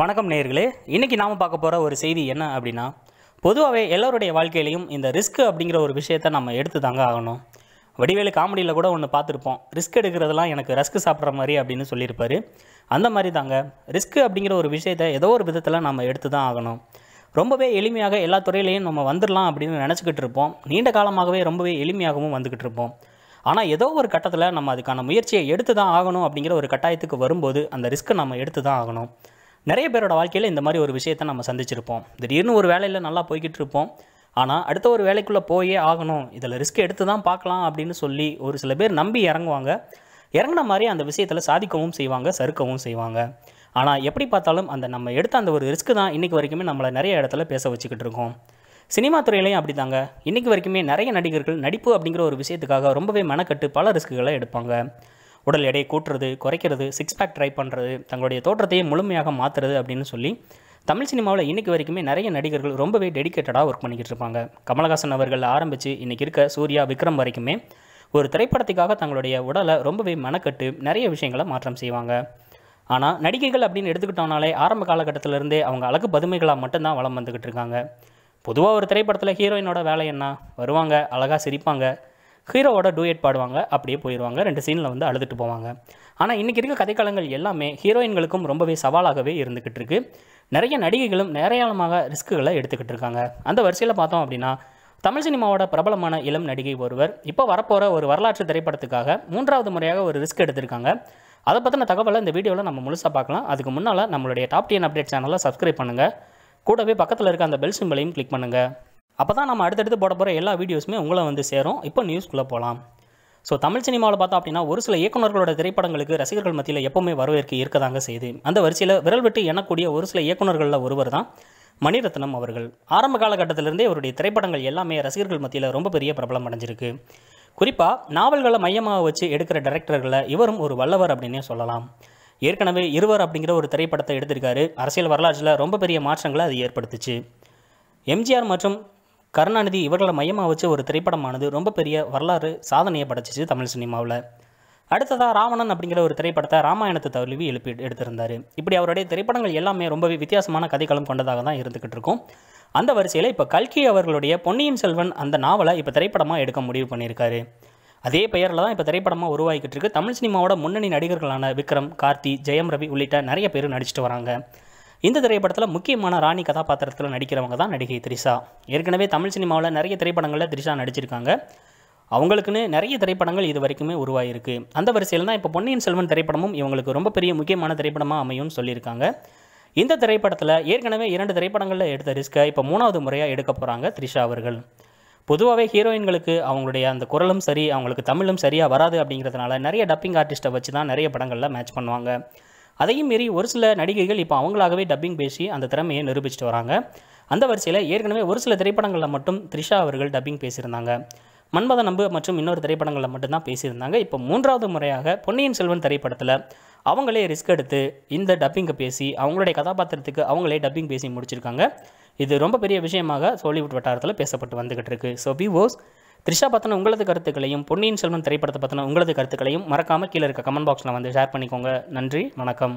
வணக்கம் நேர்களே இன்றைக்கி நாம் பார்க்க போகிற ஒரு செய்தி என்ன அப்படின்னா பொதுவாகவே எல்லோருடைய வாழ்க்கையிலையும் இந்த ரிஸ்க் அப்படிங்கிற ஒரு விஷயத்தை நம்ம எடுத்து தாங்க ஆகணும் வடிவேலு காமெடியில் கூட ஒன்று பார்த்துருப்போம் ரிஸ்க் எடுக்கிறதுலாம் எனக்கு ரஸ்க் சாப்பிட்ற மாதிரி அப்படின்னு சொல்லியிருப்பார் அந்த மாதிரி தாங்க ரிஸ்க் அப்படிங்கிற ஒரு விஷயத்தை ஏதோ ஒரு விதத்தில் நம்ம எடுத்து தான் ஆகணும் ரொம்பவே எளிமையாக எல்லா துறையிலையும் நம்ம வந்துடலாம் அப்படின்னு நினச்சிக்கிட்டு இருப்போம் நீண்ட காலமாகவே ரொம்பவே எளிமையாகவும் வந்துக்கிட்டு இருப்போம் ஆனால் ஏதோ ஒரு கட்டத்தில் நம்ம அதுக்கான முயற்சியை எடுத்து தான் ஆகணும் அப்படிங்கிற ஒரு கட்டாயத்துக்கு வரும்போது அந்த ரிஸ்க்கை நம்ம எடுத்து தான் ஆகணும் நிறைய பேரோட வாழ்க்கையில் இந்த மாதிரி ஒரு விஷயத்தை நம்ம சந்திச்சிருப்போம் திடீர்னு ஒரு வேலையில் நல்லா போய்கிட்டு இருப்போம் ஆனால் அடுத்த ஒரு வேலைக்குள்ளே போயே ஆகணும் இதில் ரிஸ்க் எடுத்து தான் பார்க்கலாம் அப்படின்னு சொல்லி ஒரு சில பேர் நம்பி இறங்குவாங்க இறங்கின மாதிரி அந்த விஷயத்தில் சாதிக்கவும் செய்வாங்க சறுக்கவும் செய்வாங்க ஆனால் எப்படி பார்த்தாலும் அந்த நம்ம எடுத்த அந்த ஒரு ரிஸ்க்கு தான் இன்றைக்கி வரைக்குமே நம்மளை நிறைய இடத்துல பேச வச்சுக்கிட்டு இருக்கோம் சினிமா துறையிலையும் அப்படி தாங்க இன்றைக்கு வரைக்குமே நிறைய நடிகர்கள் நடிப்பு அப்படிங்கிற ஒரு விஷயத்துக்காக ரொம்பவே மெனக்கட்டு பல ரிஸ்க்குகளை எடுப்பாங்க உடல் எடை கூட்டுறது குறைக்கிறது சிக்ஸ் பேக் ட்ரை பண்ணுறது தங்களுடைய தோற்றத்தையே முழுமையாக மாற்றுறது அப்படின்னு சொல்லி தமிழ் சினிமாவில் இன்றைக்கு வரைக்குமே நிறைய நடிகர்கள் ரொம்பவே டெடிக்கேட்டடாக ஒர்க் பண்ணிக்கிட்டு இருப்பாங்க கமலஹாசன் அவர்கள் ஆரம்பித்து இன்றைக்கி இருக்க சூர்யா விக்ரம் வரைக்குமே ஒரு திரைப்படத்துக்காக தங்களுடைய உடலை ரொம்பவே மெனக்கட்டு நிறைய விஷயங்களை மாற்றம் செய்வாங்க ஆனால் நடிகைகள் அப்படின்னு எடுத்துக்கிட்டோம்னாலே ஆரம்ப காலகட்டத்திலேருந்தே அவங்க அழகு பதுமைகளாக மட்டும்தான் வளம் வந்துக்கிட்டு இருக்காங்க பொதுவாக ஒரு திரைப்படத்தில் ஹீரோயினோட வேலை என்ன வருவாங்க அழகாக சிரிப்பாங்க ஹீரோவோட டூயட் பாடுவாங்க அப்படியே போயிடுவாங்க ரெண்டு சீனில் வந்து அழுதுட்டு போவாங்க ஆனால் இன்றைக்கி இருக்க கதைக்களங்கள் எல்லாமே ஹீரோயின்களுக்கும் ரொம்பவே சவாலாகவே இருந்துக்கிட்டு இருக்கு நிறைய நடிகைகளும் நிறையாளமாக ரிஸ்க்குகளை எடுத்துக்கிட்டு இருக்காங்க அந்த வரிசையில் பார்த்தோம் அப்படின்னா தமிழ் சினிமாவோட பிரபலமான இளம் நடிகை ஒருவர் இப்போ வரப்போகிற ஒரு வரலாற்று திரைப்படத்துக்காக மூன்றாவது முறையாக ஒரு ரிஸ்க் எடுத்திருக்காங்க அதை பற்றின தகவலை இந்த வீடியோவில் நம்ம முழுசாக பார்க்கலாம் அதுக்கு முன்னால் நம்மளுடைய டாப் டென் அப்டேட் சேனலை சப்ஸ்கிரைப் பண்ணுங்கள் கூடவே பக்கத்தில் இருக்க அந்த பெல் சிம்பிளையும் கிளிக் பண்ணுங்கள் அப்போ தான் நம்ம அடுத்தடுத்து போட போகிற எல்லா வீடியோஸுமே உங்களை வந்து சேரும் இப்போ நியூஸ்க்குள்ளே போகலாம் ஸோ தமிழ் சினிமாவில் பார்த்தோம் அப்படின்னா ஒரு சில இயக்குநர்களோட திரைப்படங்களுக்கு ரசிகர்கள் மத்தியில் எப்போவுமே வரவேற்கு இருக்கதாங்க செய்து செய்யுது அந்த வரிசையில் விரல் விட்டு எண்ணக்கூடிய ஒரு சில இயக்குநர்களில் ஒருவர் தான் மணிரத்னம் அவர்கள் ஆரம்ப காலகட்டத்திலிருந்தே அவருடைய திரைப்படங்கள் எல்லாமே ரசிகர்கள் மத்தியில் ரொம்ப பெரிய பிரபலம் அடைஞ்சிருக்கு குறிப்பாக நாவல்களை மையமாக வச்சு எடுக்கிற டைரக்டர்களை இவரும் ஒரு வல்லவர் அப்படின்னே சொல்லலாம் ஏற்கனவே இருவர் அப்படிங்கிற ஒரு திரைப்படத்தை எடுத்திருக்காரு அரசியல் வரலாற்றில் ரொம்ப பெரிய மாற்றங்களை அது ஏற்படுத்துச்சு எம்ஜிஆர் மற்றும் கருணாநிதி இவர்களை மையமாக வச்சு ஒரு திரைப்படமானது ரொம்ப பெரிய வரலாறு சாதனையை படைச்சிச்சு தமிழ் சினிமாவில் அடுத்ததாக ராவணன் அப்படிங்கிற ஒரு திரைப்படத்தை ராமாயணத்தை தழுவி எழுப்பி எடுத்திருந்தார் இப்படி அவருடைய திரைப்படங்கள் எல்லாமே ரொம்பவே வித்தியாசமான கதைக்களம் கொண்டதாக தான் இருந்துக்கிட்டு இருக்கும் அந்த வரிசையில் இப்போ கல்கி அவர்களுடைய பொன்னியின் செல்வன் அந்த நாவலை இப்போ திரைப்படமாக எடுக்க முடிவு பண்ணியிருக்காரு அதே பெயரில் தான் இப்போ திரைப்படமாக உருவாகிக்கிட்டு இருக்கு தமிழ் சினிமாவோட முன்னணி நடிகர்களான விக்ரம் கார்த்தி ஜெயம் ரவி உள்ளிட்ட நிறைய பேர் நடிச்சிட்டு வராங்க இந்த திரைப்படத்தில் முக்கியமான ராணி கதாபாத்திரத்தில் நடிக்கிறவங்க தான் நடிகை த்ரிஷா ஏற்கனவே தமிழ் சினிமாவில் நிறைய திரைப்படங்களில் த்ரிஷா நடிச்சிருக்காங்க அவங்களுக்குன்னு நிறைய திரைப்படங்கள் இது வரைக்குமே உருவாகிருக்கு அந்த வரிசையில் தான் இப்போ பொன்னியின் செல்வன் திரைப்படமும் இவங்களுக்கு ரொம்ப பெரிய முக்கியமான திரைப்படமாக அமையும்னு சொல்லியிருக்காங்க இந்த திரைப்படத்தில் ஏற்கனவே இரண்டு திரைப்படங்களில் எடுத்த ரிஸ்க்கை இப்போ மூணாவது முறையாக எடுக்க போகிறாங்க த்ரிஷா அவர்கள் பொதுவாகவே ஹீரோயின்களுக்கு அவங்களுடைய அந்த குரலும் சரி அவங்களுக்கு தமிழும் சரியாக வராது அப்படிங்கிறதுனால நிறைய டப்பிங் ஆர்டிஸ்ட்டை வச்சு தான் நிறைய படங்களில் மேட்ச் பண்ணுவாங்க அதையும் மீறி ஒரு சில நடிகைகள் இப்போ அவங்களாகவே டப்பிங் பேசி அந்த திறமையை நிரூபிச்சிட்டு வராங்க அந்த வரிசையில் ஏற்கனவே ஒரு சில திரைப்படங்களில் மட்டும் த்ரிஷா அவர்கள் டப்பிங் பேசியிருந்தாங்க மன்மத நம்பு மற்றும் இன்னொரு திரைப்படங்களில் மட்டும்தான் பேசியிருந்தாங்க இப்போ மூன்றாவது முறையாக பொன்னியின் செல்வன் திரைப்படத்தில் அவங்களே ரிஸ்க் எடுத்து இந்த டப்பிங்கை பேசி அவங்களுடைய கதாபாத்திரத்துக்கு அவங்களே டப்பிங் பேசி முடிச்சிருக்காங்க இது ரொம்ப பெரிய விஷயமாக சோலிவுட் வட்டாரத்தில் பேசப்பட்டு வந்துக்கிட்டு இருக்கு ஸோ பி ஓஸ் த்ரிஷா பற்றின உங்களது கருத்துக்களையும் பொன்னியின் செல்வன் திரைப்படத்தை பற்றின உங்களது கருத்துக்களையும் மறக்காமல் கீழே இருக்க கமெண்ட் பாக்ஸில் வந்து ஷேர் பண்ணிக்கோங்க நன்றி வணக்கம்